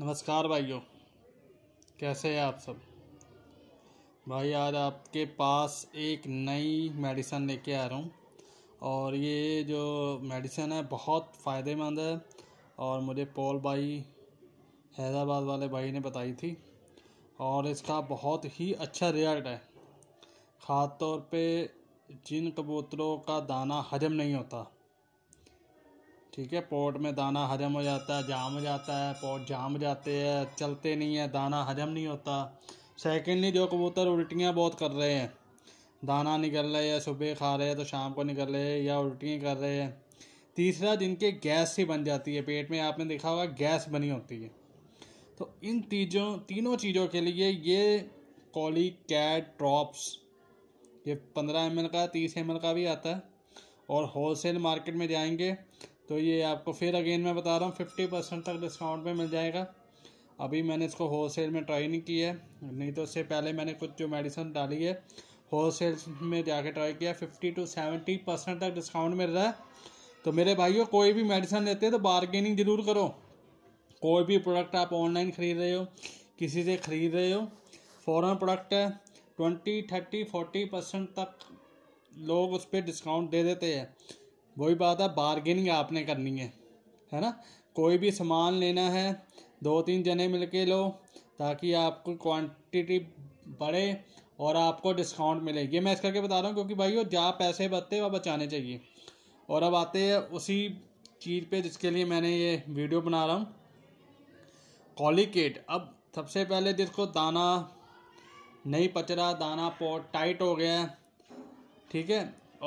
नमस्कार भाइयों कैसे हैं आप सब भाई आज आपके पास एक नई मेडिसन लेके आ रहा हूँ और ये जो मेडिसन है बहुत फ़ायदेमंद है और मुझे पॉल भाई हैदराबाद वाले भाई ने बताई थी और इसका बहुत ही अच्छा रिजल्ट है ख़ास तौर पे जिन कबूतरों का दाना हजम नहीं होता ठीक है पॉट में दाना हजम हो जाता है जाम हो जाता है पॉट जाम हो जाते हैं चलते नहीं है दाना हजम नहीं होता सेकेंडली जो कबूतर उल्टियाँ बहुत कर रहे हैं दाना निकल रहे हैं सुबह खा रहे हैं तो शाम को निकल रहे हैं या उल्टियाँ कर रहे हैं तीसरा जिनके गैस ही बन जाती है पेट में आपने देखा होगा गैस बनी होती है तो इन तीजों तीनों चीज़ों के लिए ये कॉली कैट ड्रॉप्स ये पंद्रह एम का तीस एम का भी आता है और होलसेल मार्केट में जाएंगे तो ये आपको फिर अगेन मैं बता रहा हूँ फिफ्टी परसेंट तक डिस्काउंट में मिल जाएगा अभी मैंने इसको होल सेल में ट्राई नहीं किया है नहीं तो इससे पहले मैंने कुछ जो मेडिसिन डाली है होल सेल में जाके ट्राई किया फिफ्टी टू सेवेंटी परसेंट तक डिस्काउंट मिल रहा है तो मेरे भाइयों कोई भी मेडिसिन लेते हैं तो बारगेनिंग ज़रूर करो कोई भी प्रोडक्ट आप ऑनलाइन ख़रीद रहे हो किसी से ख़रीद रहे हो फ़ौरन प्रोडक्ट है ट्वेंटी थर्टी फोर्टी परसेंट तक लोग उस पर डिस्काउंट दे देते हैं वही बात है बारगेनिंग आपने करनी है है ना कोई भी सामान लेना है दो तीन जने मिल के लो ताकि आपको क्वांटिटी बढ़े और आपको डिस्काउंट मिले ये मैं इस करके बता रहा हूँ क्योंकि भाई वो जहाँ पैसे बचते वह बचाने चाहिए और अब आते हैं उसी चीज़ पे जिसके लिए मैंने ये वीडियो बना रहा हूँ कॉलिकेट अब सबसे पहले जिसको दाना नहीं पच रहा दाना पॉट टाइट हो गया ठीक है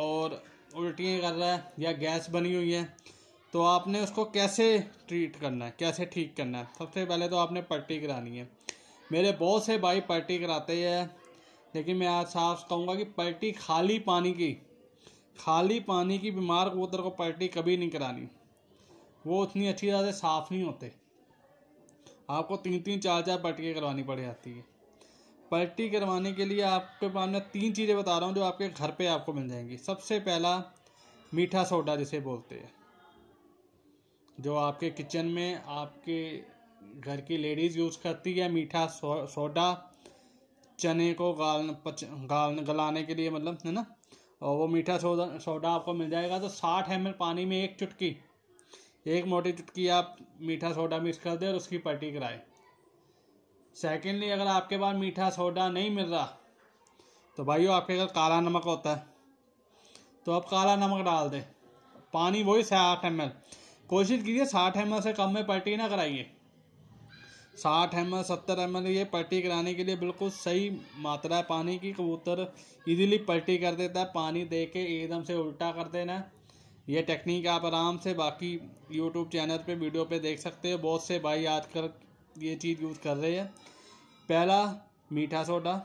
और उल्टियाँ कर रहा है या गैस बनी हुई है तो आपने उसको कैसे ट्रीट करना है कैसे ठीक करना है सबसे पहले तो आपने पट्टी करानी है मेरे बहुत से भाई पट्टी कराते हैं लेकिन मैं आज साफ कहूँगा कि पट्टी खाली पानी की खाली पानी की बीमार कबूतर को पट्टी कभी नहीं करानी वो उतनी अच्छी तरह से साफ़ नहीं होते आपको तीन तीन चार चार पट्टियाँ करवानी पड़ जाती है पलटी करवाने के लिए आपके पास मैं तीन चीज़ें बता रहा हूँ जो आपके घर पे आपको मिल जाएंगी सबसे पहला मीठा सोडा जिसे बोलते हैं जो आपके किचन में आपके घर की लेडीज़ यूज़ करती है मीठा सो, सोडा चने को गाल पच गाल गलाने के लिए मतलब है ना और वो मीठा सोडा सोडा आपको मिल जाएगा तो साठ एम पानी में एक चुटकी एक मोटी चुटकी आप मीठा सोडा मिक्स कर दें और उसकी पट्टी कराएँ सेकेंडली अगर आपके पास मीठा सोडा नहीं मिल रहा तो भाई आपके घर काला नमक होता है तो आप काला नमक डाल दें पानी वही साठ एम कोशिश कीजिए साठ एम से कम में पट्टी ना कराइए साठ एम एल सत्तर एम एल ये पट्टी कराने के लिए बिल्कुल सही मात्रा है पानी की कबूतर इजीली पट्टी कर देता है पानी दे के एकदम से उल्टा कर देना ये टेक्निक आप आराम से बाकी यूट्यूब चैनल पे वीडियो पे देख सकते हो बहुत से भाई आजकल ये चीज़ यूज़ कर रहे हैं पहला मीठा सोडा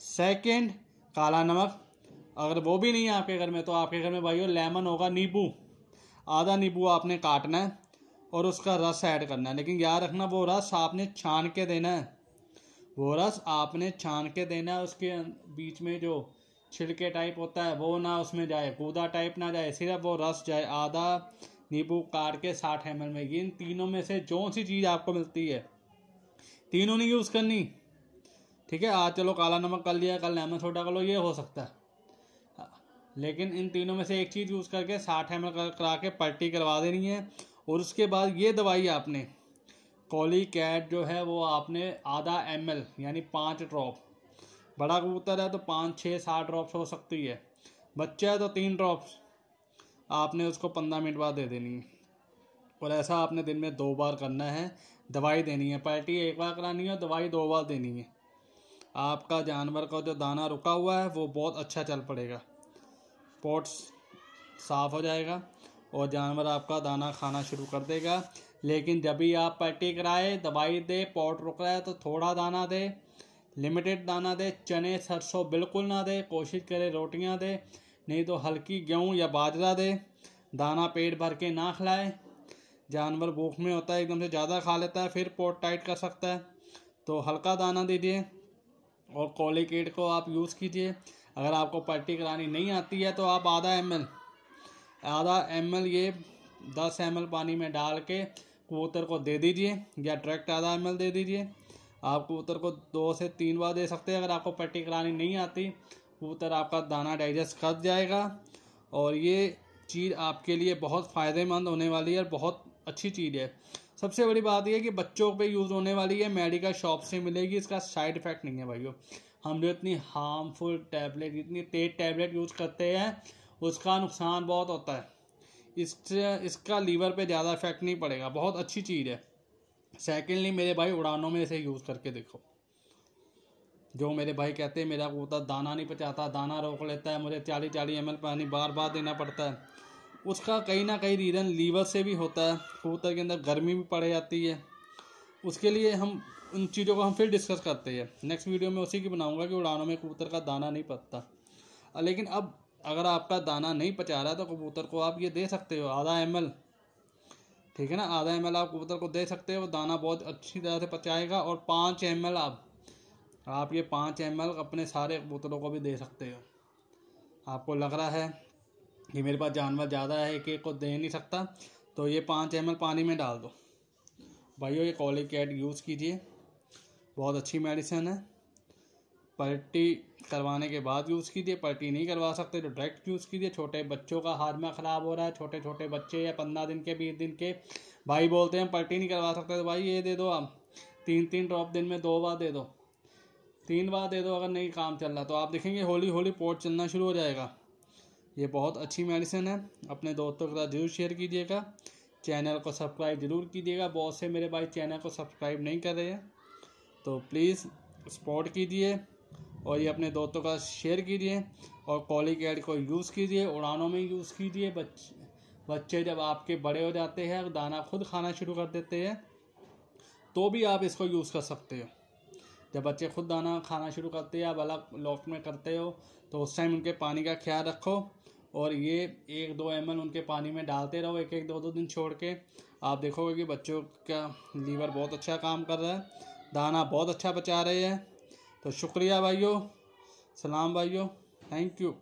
सेकंड काला नमक अगर वो भी नहीं है आपके घर में तो आपके घर में भाइयों लेमन होगा नींबू आधा नींबू आपने काटना है और उसका रस ऐड करना है लेकिन याद रखना वो रस आपने छान के देना है वो रस आपने छान के देना है उसके बीच में जो छिलके टाइप होता है वो ना उसमें जाए कूदा टाइप ना जाए सिर्फ वो रस जाए आधा नींबू कार के साठ एम में इन तीनों में से जो सी चीज़ आपको मिलती है तीनों नहीं यूज़ करनी ठीक है आज चलो काला नमक कर लिया कल लेमन छोटा कर लो ये हो सकता है हाँ, लेकिन इन तीनों में से एक चीज़ यूज़ करके साठ एम करा के पट्टी करवा देनी है और उसके बाद ये दवाई आपने कॉली कैट जो है वो आपने आधा एम यानी पाँच ड्रॉप बड़ा कबूतर है तो पाँच छः सात ड्रॉप्स हो सकती है बच्चा है तो तीन ड्रॉप्स आपने उसको पंद्रह मिनट बाद दे देनी है और ऐसा आपने दिन में दो बार करना है दवाई देनी है पार्टी एक बार करानी है दवाई दो बार देनी है आपका जानवर का जो दाना रुका हुआ है वो बहुत अच्छा चल पड़ेगा पोट्स साफ़ हो जाएगा और जानवर आपका दाना खाना शुरू कर देगा लेकिन जब भी आप पट्टी कराए दवाई दे पॉट रुक रहा है तो थोड़ा दाना दे लिमिटेड दाना दे चने सरसों बिल्कुल ना दे कोशिश करें रोटियां दे नहीं तो हल्की गेहूँ या बाजरा दे दाना पेट भर के ना खिलाए जानवर भूख में होता है एकदम से ज़्यादा खा लेता है फिर पोट टाइट कर सकता है तो हल्का दाना दीजिए और कॉलिकेट को आप यूज़ कीजिए अगर आपको पट्टी करानी नहीं आती है तो आप आधा एम एल आधा एम एल ये दस एम एल पानी में डाल के कबूतर को दे दीजिए या डायरेक्ट आधा एम एल दे दीजिए आप कबूतर को दो से तीन बार दे सकते हैं अगर आपको पट्टी करानी नहीं आती कबूतर आपका दाना डाइजेस्ट कर जाएगा और ये चीज़ आपके लिए बहुत फ़ायदेमंद होने वाली है और बहुत अच्छी चीज़ है सबसे बड़ी बात यह कि बच्चों पे यूज़ होने वाली है मेडिकल शॉप से मिलेगी इसका साइड इफ़ेक्ट नहीं है भाइयों हम जो इतनी हार्मफुल टैबलेट इतनी तेज़ टैबलेट यूज़ करते हैं उसका नुकसान बहुत होता है इस इसका लीवर पे ज़्यादा इफेक्ट नहीं पड़ेगा बहुत अच्छी चीज़ है सेकेंडली मेरे भाई उड़ानों में इसे यूज़ करके देखो जो मेरे भाई कहते हैं मेरा कबूतर तो दाना नहीं पचाता दाना रोक लेता है मुझे चालीस चालीस एम पानी बार बार देना पड़ता है उसका कहीं ना कहीं रीज़न लीवर से भी होता है कबूतर के अंदर गर्मी भी पड़ जाती है उसके लिए हम उन चीज़ों को हम फिर डिस्कस करते हैं नेक्स्ट वीडियो में उसी की बनाऊंगा कि उड़ानों में कबूतर का दाना नहीं पचता लेकिन अब अगर आपका दाना नहीं पचा रहा तो कबूतर को आप ये दे सकते हो आधा एम ठीक है ना आधा एम आप कबूतर को दे सकते हो दाना बहुत अच्छी तरह से पचाएगा और पाँच एम आप आप ये पाँच एम अपने सारे कबूतरों को भी दे सकते हो आपको लग रहा है कि मेरे पास जानवर ज़्यादा है एक एक को दे नहीं सकता तो ये पाँच एम पानी में डाल दो भाइयों ये कॉली कैट यूज़ कीजिए बहुत अच्छी मेडिसिन है पलटी करवाने के बाद यूज़ कीजिए पलटी नहीं करवा सकते तो डायरेक्ट यूज़ कीजिए छोटे बच्चों का हाजमा ख़राब हो रहा है छोटे छोटे बच्चे या पंद्रह दिन के बीस दिन के भाई बोलते हैं पलटी नहीं करवा सकते तो भाई ये दे दो आप तीन तीन ड्रॉप दिन में दो बार दे दो तीन बार दे दो अगर नहीं काम चल रहा तो आप देखेंगे होली होली पोर्ट चलना शुरू हो जाएगा ये बहुत अच्छी मेडिसिन है अपने दोस्तों के साथ जरूर शेयर कीजिएगा चैनल को सब्सक्राइब जरूर कीजिएगा बहुत से मेरे भाई चैनल को सब्सक्राइब नहीं कर रहे हैं तो प्लीज़ सपोर्ट कीजिए और ये अपने दोस्तों का शेयर कीजिए और कॉलिक एड को यूज़ कीजिए उड़ानों में यूज़ कीजिए बच्चे बच्चे जब आपके बड़े हो जाते हैं दाना खुद खाना शुरू कर देते हैं तो भी आप इसको यूज़ कर सकते हो जब बच्चे खुद दाना खाना शुरू करते या अलग लॉफ्ट में करते हो तो उस टाइम उनके पानी का ख्याल रखो और ये एक दो एम उनके पानी में डालते रहो एक एक दो दो दिन छोड़ के आप देखोगे कि बच्चों का लीवर बहुत अच्छा काम कर रहा है दाना बहुत अच्छा बचा रहे हैं तो शुक्रिया भाइयों सलाम भाइयों थैंक यू